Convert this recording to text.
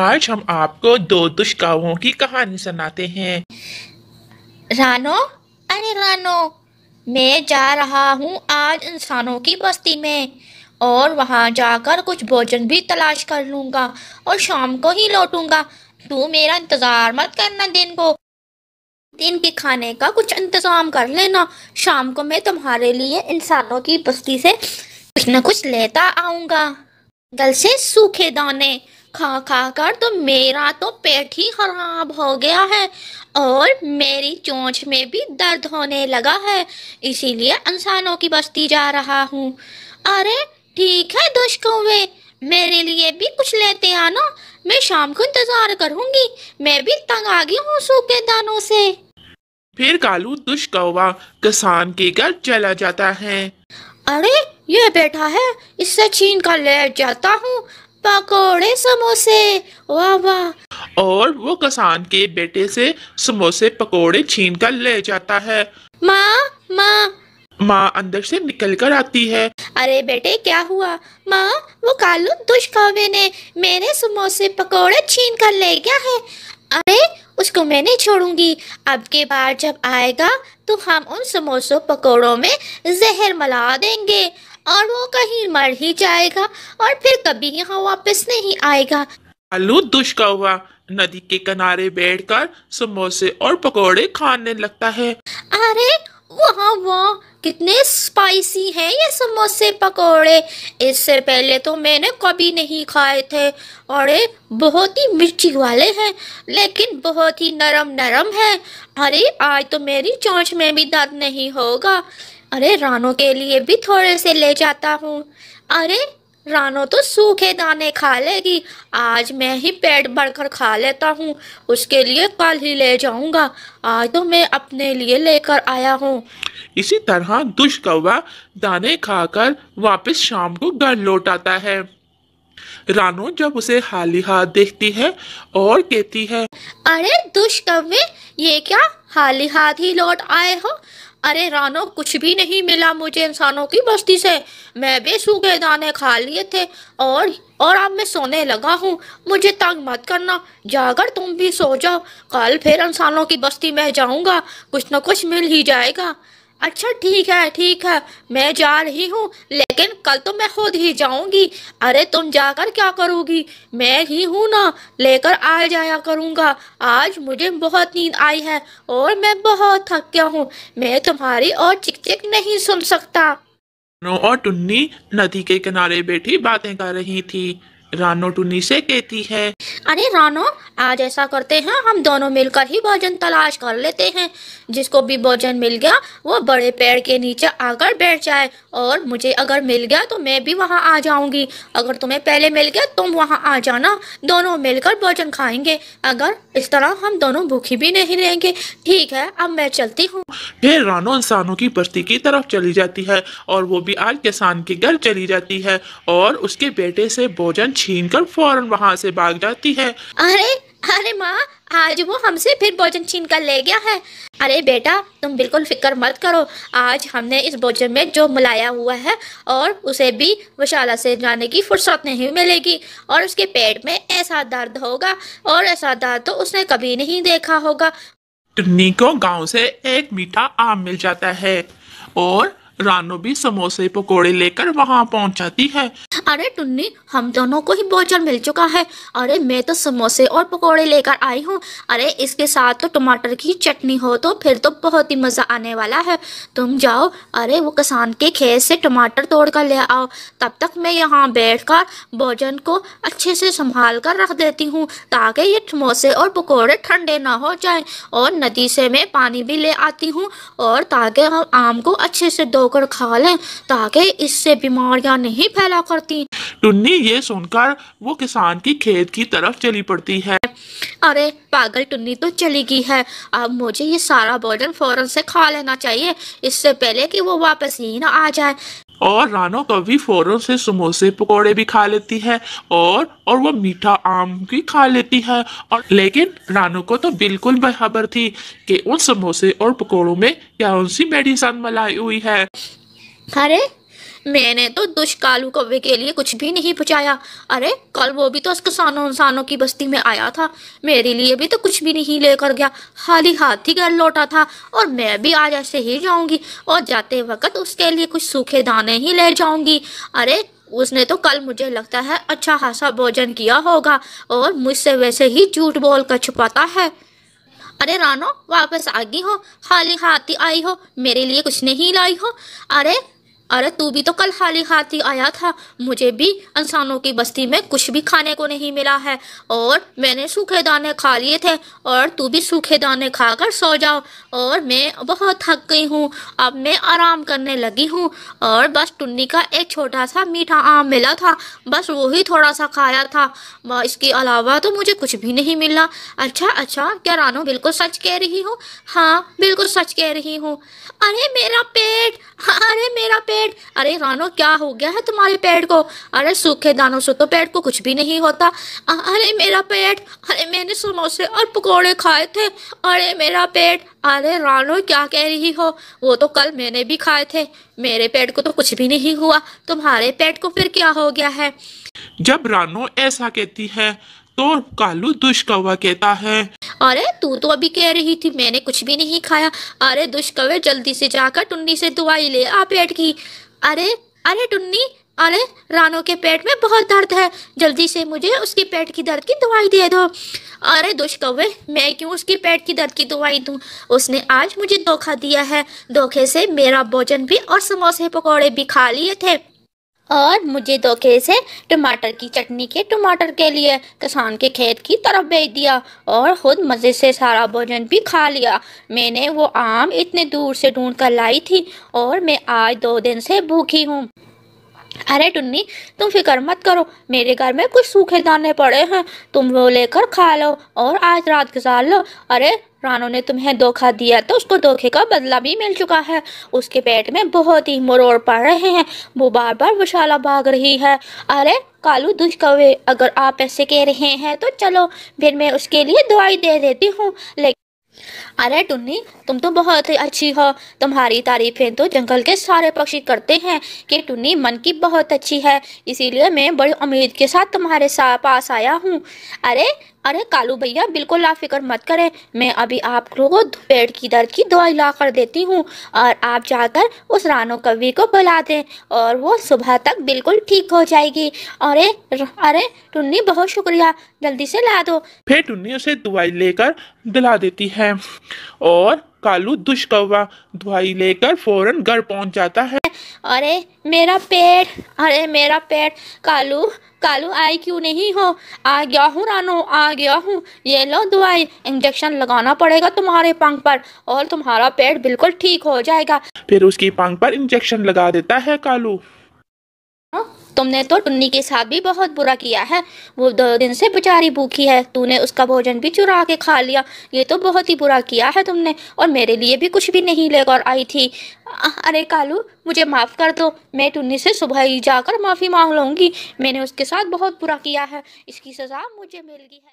आज हम आपको दो दुष्कावों की कहानी सुनाते हैं रानो अरे रानो मैं जा रहा हूँ आज इंसानों की बस्ती में और वहाँ जाकर कुछ भोजन भी तलाश कर लूंगा और शाम को ही लौटूंगा तू मेरा इंतज़ार मत करना दिन को दिन के खाने का कुछ इंतज़ाम कर लेना शाम को मैं तुम्हारे लिए इंसानों की बस्ती से कुछ न कुछ लेता आऊंगा गल से सूखे दाने खा खा कर तो मेरा तो पेट ही खराब हो गया है और मेरी चोंच में भी दर्द होने लगा है इसीलिए इंसानों की बस्ती जा रहा हूँ अरे ठीक है दुष्कुवे मेरे लिए भी कुछ लेते आना मैं शाम को इंतजार करूंगी मैं भी तंग आ गई हूँ सूखे दानों से फिर कालू दुष्कौवा किसान के घर चला जाता है अरे ये बैठा है इससे छीन कर ले जाता हूँ पकोड़े समोसे वाह वाह और वो किसान के बेटे से समोसे पकोड़े छीन कर ले जाता है माँ माँ माँ अंदर से निकल कर आती है अरे बेटे क्या हुआ माँ वो कालू दुष्कावे ने मेरे समोसे पकोड़े छीन कर ले गया है अरे उसको मैं नहीं छोड़ूंगी अब के बार जब आएगा तो हम उन समोसों पकोड़ों में जहर मला देंगे और वो कहीं मर ही जाएगा और फिर कभी यहाँ वापस नहीं आएगा आलू दुष्का हुआ नदी के किनारे बैठकर समोसे और पकोड़े खाने लगता है अरे वहाँ वो कितने स्पाइसी हैं ये समोसे पकोड़े इससे पहले तो मैंने कभी नहीं खाए थे और ये बहुत ही मिर्ची वाले हैं लेकिन बहुत ही नरम नरम है अरे आज तो मेरी चोंच में भी दर्द नहीं होगा अरे रानो के लिए भी थोड़े से ले जाता हूँ अरे रानो तो सूखे दाने खा लेगी आज मैं ही पेट भरकर खा लेता हूँ उसके लिए कल ही ले जाऊंगा आज तो मैं अपने लिए लेकर आया हूँ इसी तरह दुष्ट कौवा दाने खाकर वापस शाम को घर लौट आता है रानो जब उसे हाली हाथ देखती है और कहती है अरे दुष्ट कौवे ये क्या हाली हाथ ही लौट आए हो अरे रानो कुछ भी नहीं मिला मुझे इंसानों की बस्ती से मैं भी सूखे दाने खा लिए थे और और अब मैं सोने लगा हूँ मुझे तंग मत करना जाकर तुम भी सो जाओ कल फिर इंसानों की बस्ती में जाऊँगा कुछ न कुछ मिल ही जाएगा अच्छा ठीक है ठीक है मैं जा रही हूँ लेकिन कल तो मैं खुद ही जाऊंगी अरे तुम जाकर क्या करोगी मैं ही हूँ ना लेकर आ जाया करूँगा आज मुझे बहुत नींद आई है और मैं बहुत थक गया हूँ मैं तुम्हारी और चिक चिक नहीं सुन सकता नो और टुन्नी नदी के किनारे बैठी बातें कर रही थी रानो टूनी से कहती है अरे रानो आज ऐसा करते हैं हम दोनों मिलकर ही भोजन तलाश कर लेते हैं जिसको भी भोजन मिल गया वो बड़े पेड़ के नीचे आकर बैठ जाए और मुझे अगर मिल गया तो मैं भी वहाँ आ जाऊंगी अगर तुम्हें पहले मिल गया तुम वहाँ आ जाना दोनों मिलकर भोजन खाएंगे अगर इस तरह हम दोनों भूखी भी नहीं रहेंगे ठीक है अब मैं चलती हूँ फिर रानो इंसानों की बस्ती की तरफ चली जाती है और वो भी आज किसान के घर चली जाती है और उसके बेटे से भोजन छीन कर फौरन वहाँ से भाग जाती है अरे अरे माँ आज वो हमसे फिर भोजन छीन कर ले गया है अरे बेटा तुम बिल्कुल फिक्र मत करो आज हमने इस भोजन में जो मिलाया हुआ है और उसे भी वशाला से जाने की फुर्सत नहीं मिलेगी और उसके पेट में ऐसा दर्द होगा और ऐसा दर्द तो उसने कभी नहीं देखा होगा टन्नी को गांव से एक मीठा आम मिल जाता है और रानू भी समोसे पकोड़े लेकर वहाँ पहुँचाती है अरे टुन्नी हम दोनों को ही भोजन मिल चुका है अरे मैं तो समोसे और पकोड़े लेकर आई हूँ अरे इसके साथ तो टमाटर की चटनी हो तो फिर तो बहुत ही मज़ा आने वाला है तुम जाओ अरे वो किसान के खेत से टमाटर तोड़ कर ले आओ तब तक मैं यहाँ बैठ कर भोजन को अच्छे से संभाल कर रख देती हूँ ताकि ये समोसे और पकौड़े ठंडे ना हो जाए और नदी से मैं पानी भी ले आती हूँ और ताकि हम आम को अच्छे से धो होकर खा लें ताकि इससे बीमारियां नहीं फैला करती टुन्नी ये सुनकर वो किसान की खेत की तरफ चली पड़ती है अरे पागल टुन्नी तो चली गई है अब मुझे ये सारा बर्डन फौरन से खा लेना चाहिए इससे पहले कि वो वापस ही ना आ जाए और रानो कभी फ़ौरन से समोसे पकौड़े भी खा लेती है और और वह मीठा आम भी खा लेती है और लेकिन रानो को तो बिल्कुल बेखबर थी कि उन समोसे और पकौड़ों में क्या उनसी मेडिसन मलाई हुई है अरे मैंने तो दुष्कालु कौवे के लिए कुछ भी नहीं पहुँचाया अरे कल वो भी तो किसानों इंसानों की बस्ती में आया था मेरे लिए भी तो कुछ भी नहीं लेकर गया खाली हाथ ही घर लौटा था और मैं भी आज ऐसे ही जाऊंगी और जाते वक्त उसके लिए कुछ सूखे दाने ही ले जाऊंगी अरे उसने तो कल मुझे लगता है अच्छा खासा भोजन किया होगा और मुझसे वैसे ही झूठ बोल कर छुपाता है अरे रानो वापस आ गई हो खाली हाथी आई हो मेरे लिए कुछ नहीं लाई हो अरे अरे तू भी तो कल हाथ ही आया था मुझे भी इंसानों की बस्ती में कुछ भी खाने को नहीं मिला है और मैंने सूखे दाने खा लिए थे और तू भी सूखे दाने खाकर सो जाओ और मैं बहुत थक गई हूँ अब मैं आराम करने लगी हूँ और बस टुन्नी का एक छोटा सा मीठा आम मिला था बस वो ही थोड़ा सा खाया था इसके अलावा तो मुझे कुछ भी नहीं मिला अच्छा अच्छा क्या रानो बिल्कुल सच कह रही हूँ हाँ बिल्कुल सच कह रही हूँ अरे मेरा पेट हाँ, अरे मेरा पेट पेट अरे रानो क्या हो गया है तुम्हारे पेट को अरे सूखे दानों से तो पेट को कुछ भी नहीं होता अरे मेरा पेट अरे मैंने समोसे और पकौड़े खाए थे अरे मेरा पेट अरे रानो क्या कह रही हो वो तो कल मैंने भी खाए थे मेरे पेट को तो कुछ भी नहीं हुआ तुम्हारे पेट को फिर क्या हो गया है जब रानो ऐसा कहती है तो कालू दुष्कवा कहता है अरे तू तो अभी कह रही थी मैंने कुछ भी नहीं खाया अरे दुष्कवे जल्दी से जाकर टुन्नी से दुआई ले आ पेट की अरे अरे टुन्नी अरे रानो के पेट में बहुत दर्द है जल्दी से मुझे उसके पेट की दर्द की दवाई दे दो अरे दुष्कवे मैं क्यों उसके पेट की दर्द की दवाई दूं उसने आज मुझे धोखा दिया है धोखे से मेरा भोजन भी और समोसे पकौड़े भी खा लिए थे और मुझे धोखे से टमाटर की चटनी के टमाटर के लिए किसान के खेत की तरफ भेज दिया और ख़ुद मज़े से सारा भोजन भी खा लिया मैंने वो आम इतने दूर से ढूंढ कर लाई थी और मैं आज दो दिन से भूखी हूँ अरे टुन्नी तुम फिक्र मत करो मेरे घर में कुछ सूखे दाने पड़े हैं तुम वो लेकर खा लो और आज रात गुजार लो अरे रानो ने तुम्हें धोखा दिया तो उसको धोखे का बदला भी मिल चुका है उसके पेट में बहुत ही मरोड़ पड़ रहे हैं वो बार बार विशाला भाग रही है अरे कालू दुष्ट कौवे अगर आप ऐसे कह रहे हैं तो चलो फिर मैं उसके लिए दवाई दे देती हूँ लेकिन अरे टुन्नी तुम तो बहुत ही अच्छी हो तुम्हारी तारीफें तो जंगल के सारे पक्षी करते हैं कि टुन्नी मन की बहुत अच्छी है इसीलिए मैं बड़ी उम्मीद के साथ तुम्हारे पास आया हूँ अरे अरे कालू भैया बिल्कुल आप फिक्र मत करें मैं अभी आप लोगों पेड़ की दर्द की दवाई ला कर देती हूँ और आप जाकर उस रानो कवि को बुला दें और वो सुबह तक बिल्कुल ठीक हो जाएगी अरे अरे टुन्नी बहुत शुक्रिया जल्दी से ला दो फिर टुन्नी उसे दवाई लेकर दिला देती है और कालू दुष्कवा दुआई लेकर फौरन घर पहुंच जाता है अरे मेरा पेट अरे मेरा पेट कालू कालू आई क्यों नहीं हो आ गया हूँ रानो आ गया हूँ ये लो दुआई इंजेक्शन लगाना पड़ेगा तुम्हारे पंख पर और तुम्हारा पेट बिल्कुल ठीक हो जाएगा फिर उसकी पंख पर इंजेक्शन लगा देता है कालू हाँ, तुमने तो टुन्नी के साथ भी बहुत बुरा किया है वो दो दिन से बेचारी भूखी है तूने उसका भोजन भी चुरा के खा लिया ये तो बहुत ही बुरा किया है तुमने और मेरे लिए भी कुछ भी नहीं लेकर आई थी अरे कालू मुझे माफ़ कर दो मैं टुन्नी से सुबह ही जाकर माफ़ी मांग लूँगी मैंने उसके साथ बहुत बुरा किया है इसकी सज़ा मुझे मिल गई है